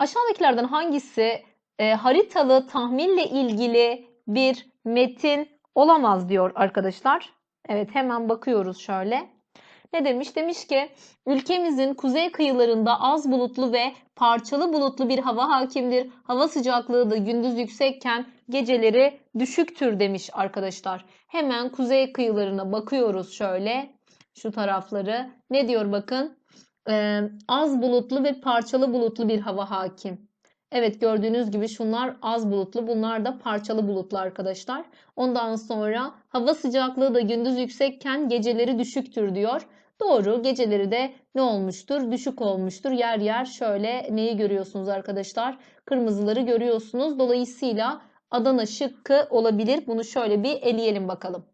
Aşağıdakilerden hangisi e, haritalı tahminle ilgili bir metin olamaz diyor arkadaşlar. Evet hemen bakıyoruz şöyle. Ne demiş? Demiş ki ülkemizin kuzey kıyılarında az bulutlu ve parçalı bulutlu bir hava hakimdir. Hava sıcaklığı da gündüz yüksekken geceleri düşüktür demiş arkadaşlar. Hemen kuzey kıyılarına bakıyoruz şöyle şu tarafları. Ne diyor bakın? e, az bulutlu ve parçalı bulutlu bir hava hakim. Evet gördüğünüz gibi şunlar az bulutlu bunlar da parçalı bulutlu arkadaşlar. Ondan sonra hava sıcaklığı da gündüz yüksekken geceleri düşüktür diyor. Doğru geceleri de ne olmuştur? Düşük olmuştur. Yer yer şöyle neyi görüyorsunuz arkadaşlar? Kırmızıları görüyorsunuz. Dolayısıyla Adana şıkkı olabilir. Bunu şöyle bir eleyelim bakalım.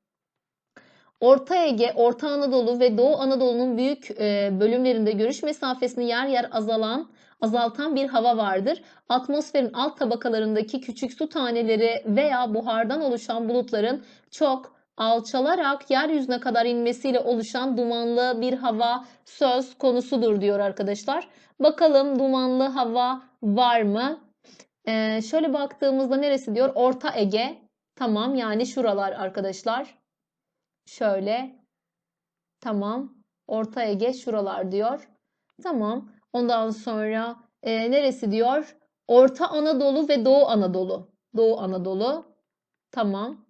Orta Ege, Orta Anadolu ve Doğu Anadolu'nun büyük e, bölümlerinde görüş mesafesini yer yer azalan azaltan bir hava vardır. Atmosferin alt tabakalarındaki küçük su taneleri veya buhardan oluşan bulutların çok alçalarak yeryüzüne kadar inmesiyle oluşan dumanlı bir hava söz konusudur diyor arkadaşlar. Bakalım dumanlı hava var mı? Ee, şöyle baktığımızda neresi diyor? Orta Ege. Tamam yani şuralar arkadaşlar. Şöyle. Tamam. Ortaya geç şuralar diyor. Tamam. Ondan sonra e, neresi diyor? Orta Anadolu ve Doğu Anadolu. Doğu Anadolu. Tamam.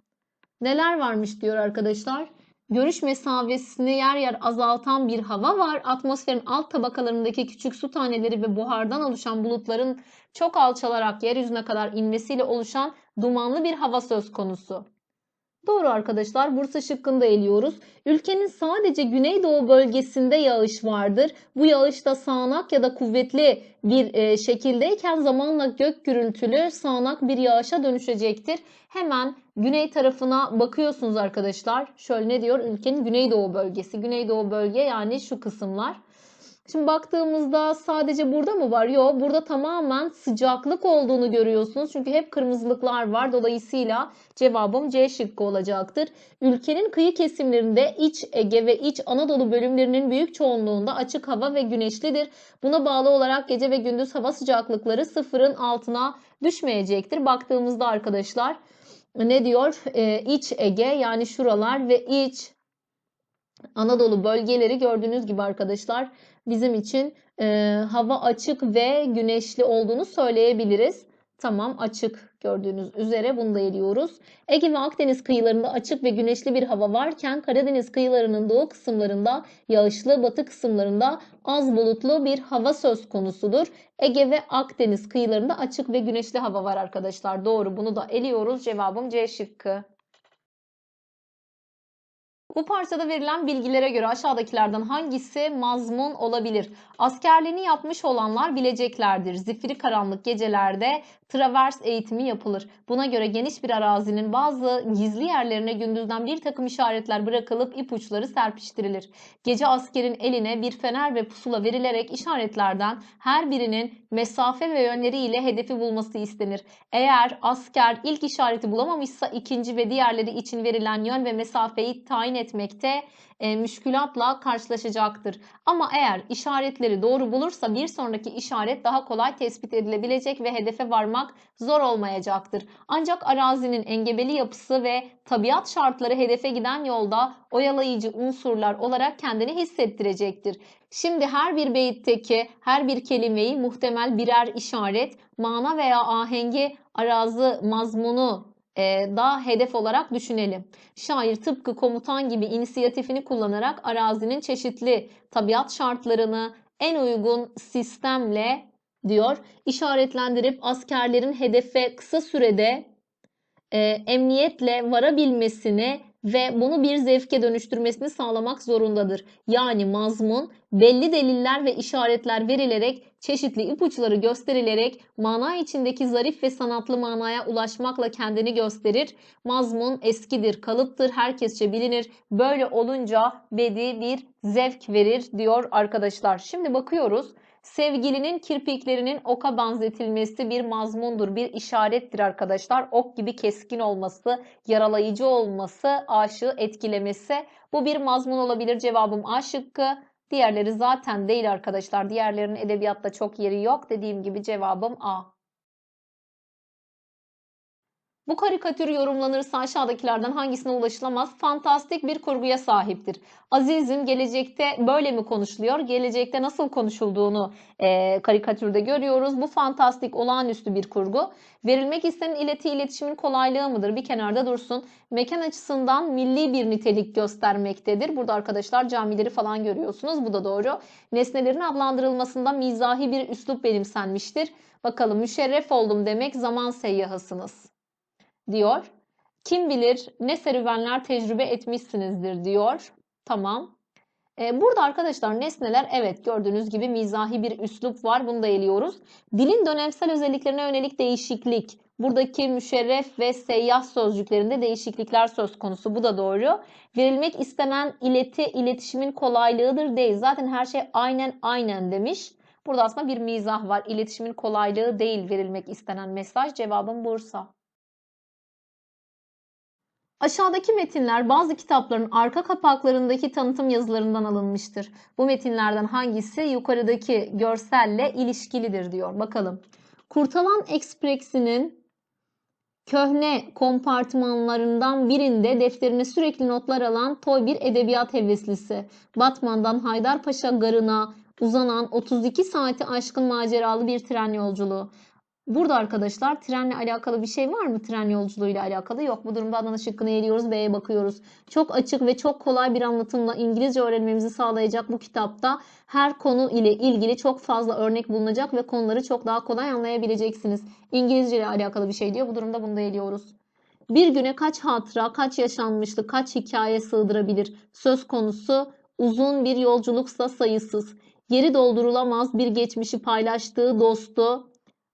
Neler varmış diyor arkadaşlar? Görüş mesafesini yer yer azaltan bir hava var. Atmosferin alt tabakalarındaki küçük su taneleri ve buhardan oluşan bulutların çok alçalarak yeryüzüne kadar inmesiyle oluşan dumanlı bir hava söz konusu. Doğru arkadaşlar Bursa şıkkını eliyoruz. Ülkenin sadece güneydoğu bölgesinde yağış vardır. Bu yağış da sağanak ya da kuvvetli bir e, şekildeyken zamanla gök gürültülü sağanak bir yağışa dönüşecektir. Hemen güney tarafına bakıyorsunuz arkadaşlar. Şöyle ne diyor? Ülkenin güneydoğu bölgesi. Güneydoğu bölge yani şu kısımlar. Şimdi baktığımızda sadece burada mı var? Yok burada tamamen sıcaklık olduğunu görüyorsunuz. Çünkü hep kırmızılıklar var. Dolayısıyla cevabım C şıkkı olacaktır. Ülkenin kıyı kesimlerinde iç Ege ve iç Anadolu bölümlerinin büyük çoğunluğunda açık hava ve güneşlidir. Buna bağlı olarak gece ve gündüz hava sıcaklıkları sıfırın altına düşmeyecektir. Baktığımızda arkadaşlar ne diyor? Ee, iç Ege yani şuralar ve iç Anadolu bölgeleri gördüğünüz gibi arkadaşlar bizim için e, hava açık ve güneşli olduğunu söyleyebiliriz. Tamam açık gördüğünüz üzere bunu da eliyoruz. Ege ve Akdeniz kıyılarında açık ve güneşli bir hava varken Karadeniz kıyılarının doğu kısımlarında yağışlı, batı kısımlarında az bulutlu bir hava söz konusudur. Ege ve Akdeniz kıyılarında açık ve güneşli hava var arkadaşlar. Doğru bunu da eliyoruz. Cevabım C şıkkı. Bu parçada verilen bilgilere göre aşağıdakilerden hangisi mazmun olabilir? Askerliğini yapmış olanlar bileceklerdir. Zifiri karanlık gecelerde travers eğitimi yapılır. Buna göre geniş bir arazinin bazı gizli yerlerine gündüzden bir takım işaretler bırakılıp ipuçları serpiştirilir. Gece askerin eline bir fener ve pusula verilerek işaretlerden her birinin mesafe ve yönleri ile hedefi bulması istenir. Eğer asker ilk işareti bulamamışsa ikinci ve diğerleri için verilen yön ve mesafeyi tayin etmekte e, müşkülatla karşılaşacaktır. Ama eğer işaretleri doğru bulursa bir sonraki işaret daha kolay tespit edilebilecek ve hedefe varmak çıkarmak zor olmayacaktır. Ancak arazinin engebeli yapısı ve tabiat şartları hedefe giden yolda oyalayıcı unsurlar olarak kendini hissettirecektir. Şimdi her bir beyitteki her bir kelimeyi muhtemel birer işaret, mana veya ahengi, arazi mazmunu e, da hedef olarak düşünelim. Şair tıpkı komutan gibi inisiyatifini kullanarak arazinin çeşitli tabiat şartlarını en uygun sistemle diyor. İşaretlendirip askerlerin hedefe kısa sürede e, emniyetle varabilmesini ve bunu bir zevke dönüştürmesini sağlamak zorundadır. Yani mazmun belli deliller ve işaretler verilerek, çeşitli ipuçları gösterilerek mana içindeki zarif ve sanatlı manaya ulaşmakla kendini gösterir. Mazmun eskidir, kalıptır, herkesçe bilinir. Böyle olunca bedi bir zevk verir diyor arkadaşlar. Şimdi bakıyoruz. Sevgilinin kirpiklerinin oka benzetilmesi bir mazmundur, bir işarettir arkadaşlar. Ok gibi keskin olması, yaralayıcı olması, aşığı etkilemesi. Bu bir mazmun olabilir cevabım A şıkkı. Diğerleri zaten değil arkadaşlar. Diğerlerinin edebiyatta çok yeri yok. Dediğim gibi cevabım A. Bu karikatür yorumlanırsa aşağıdakilerden hangisine ulaşılamaz? Fantastik bir kurguya sahiptir. Aziz'in gelecekte böyle mi konuşuluyor? Gelecekte nasıl konuşulduğunu e, karikatürde görüyoruz. Bu fantastik olağanüstü bir kurgu. Verilmek istenen ileti iletişimin kolaylığı mıdır? Bir kenarda dursun. Mekan açısından milli bir nitelik göstermektedir. Burada arkadaşlar camileri falan görüyorsunuz. Bu da doğru. Nesnelerin adlandırılmasında mizahi bir üslup benimsenmiştir. Bakalım müşerref oldum demek zaman seyyahısınız diyor. Kim bilir ne serüvenler tecrübe etmişsinizdir diyor. Tamam. Ee, burada arkadaşlar nesneler evet gördüğünüz gibi mizahi bir üslup var. Bunu da eliyoruz. Dilin dönemsel özelliklerine yönelik değişiklik. Buradaki müşerref ve seyyah sözcüklerinde değişiklikler söz konusu. Bu da doğru. Verilmek istenen ileti, iletişimin kolaylığıdır değil. Zaten her şey aynen aynen demiş. Burada aslında bir mizah var. İletişimin kolaylığı değil verilmek istenen mesaj. Cevabım Bursa. Aşağıdaki metinler bazı kitapların arka kapaklarındaki tanıtım yazılarından alınmıştır. Bu metinlerden hangisi yukarıdaki görselle ilişkilidir diyor. Bakalım. Kurtalan Ekspresi'nin köhne kompartmanlarından birinde defterine sürekli notlar alan toy bir edebiyat heveslisi. Batman'dan Haydarpaşa Garı'na uzanan 32 saati aşkın maceralı bir tren yolculuğu. Burada arkadaşlar trenle alakalı bir şey var mı? Tren yolculuğuyla alakalı yok. Bu durumda Adana şıkkını eliyoruz. B'ye bakıyoruz. Çok açık ve çok kolay bir anlatımla İngilizce öğrenmemizi sağlayacak bu kitapta her konu ile ilgili çok fazla örnek bulunacak ve konuları çok daha kolay anlayabileceksiniz. İngilizce ile alakalı bir şey diyor. Bu durumda bunu da eliyoruz. Bir güne kaç hatıra, kaç yaşanmışlık, kaç hikaye sığdırabilir? Söz konusu uzun bir yolculuksa sayısız. Geri doldurulamaz bir geçmişi paylaştığı dostu,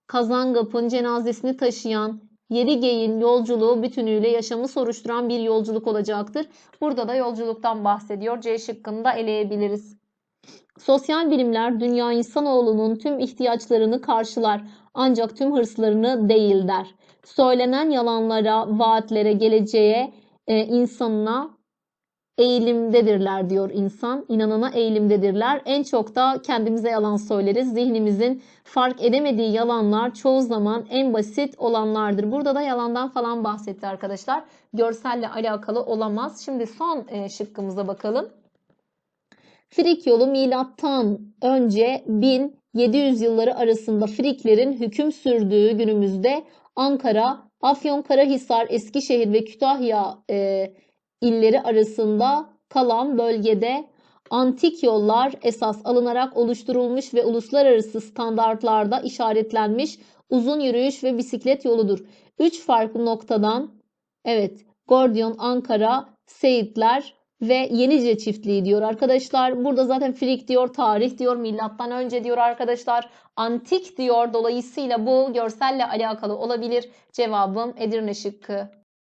Kazangap'ın cenazesini taşıyan Yerigey'in yolculuğu bütünüyle yaşamı soruşturan bir yolculuk olacaktır. Burada da yolculuktan bahsediyor. C şıkkını da eleyebiliriz. Sosyal bilimler dünya insanoğlunun tüm ihtiyaçlarını karşılar ancak tüm hırslarını değil der. Söylenen yalanlara, vaatlere, geleceğe, e, insanına eğilimdedirler diyor insan. İnanana eğilimdedirler. En çok da kendimize yalan söyleriz. Zihnimizin fark edemediği yalanlar çoğu zaman en basit olanlardır. Burada da yalandan falan bahsetti arkadaşlar. Görselle alakalı olamaz. Şimdi son e, şıkkımıza bakalım. Frik yolu milattan önce 1700 yılları arasında Friklerin hüküm sürdüğü günümüzde Ankara, Afyon Afyonkarahisar, Eskişehir ve Kütahya e, illeri arasında kalan bölgede antik yollar esas alınarak oluşturulmuş ve uluslararası standartlarda işaretlenmiş uzun yürüyüş ve bisiklet yoludur. Üç farklı noktadan evet Gordion, Ankara, Seyitler ve Yenice çiftliği diyor arkadaşlar. Burada zaten Frick diyor, tarih diyor, milattan önce diyor arkadaşlar. Antik diyor. Dolayısıyla bu görselle alakalı olabilir. Cevabım Edirne şıkkı.